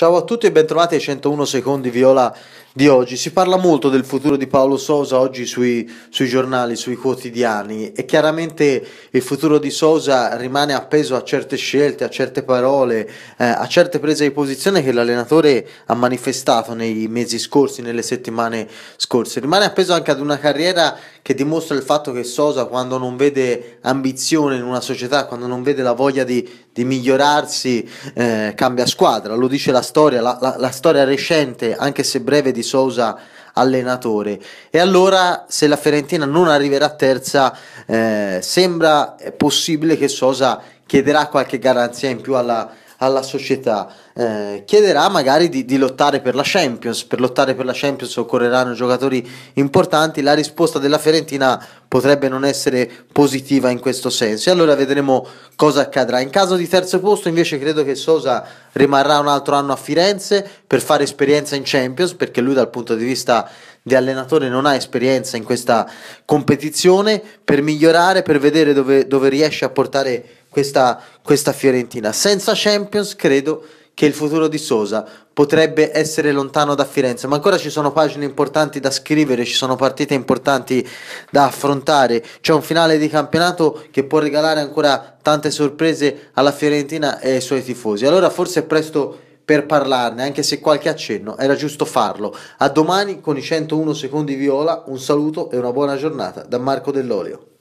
Ciao a tutti e bentrovati ai 101 secondi viola di oggi. Si parla molto del futuro di Paolo Sousa oggi sui, sui, giornali, sui quotidiani e chiaramente il futuro di Sousa rimane appeso a certe scelte, a certe parole, eh, a certe prese di posizione che l'allenatore ha manifestato nei mesi scorsi, nelle settimane scorse. Rimane appeso anche ad una carriera che dimostra il fatto che Sosa quando non vede ambizione in una società, quando non vede la voglia di, di migliorarsi, eh, cambia squadra, lo dice la storia, la, la, la storia recente, anche se breve, di Sosa allenatore. E allora, se la Fiorentina non arriverà terza, eh, sembra eh, possibile che Sosa chiederà qualche garanzia in più alla, alla società. Eh, chiederà magari di, di, lottare per la Champions, per lottare per la Champions occorreranno giocatori importanti, la risposta della Fiorentina potrebbe non essere positiva in questo senso. E allora vedremo cosa accadrà. In caso di terzo posto, invece, credo che Sosa rimarrà un altro anno a Firenze per fare esperienza in Champions, perché lui dal punto di vista di allenatore non ha esperienza in questa competizione, per migliorare, per vedere dove, dove riesce a portare questa, questa Fiorentina. Senza Champions, credo che il futuro di Sosa potrebbe essere lontano da Firenze, ma ancora ci sono pagine importanti da scrivere, ci sono partite importanti da affrontare, c'è un finale di campionato che può regalare ancora tante sorprese alla Fiorentina e ai suoi tifosi. Allora forse è presto per parlarne, anche se qualche accenno era giusto farlo. A domani con i 101 secondi viola, un saluto e una buona giornata da Marco Dell'Olio.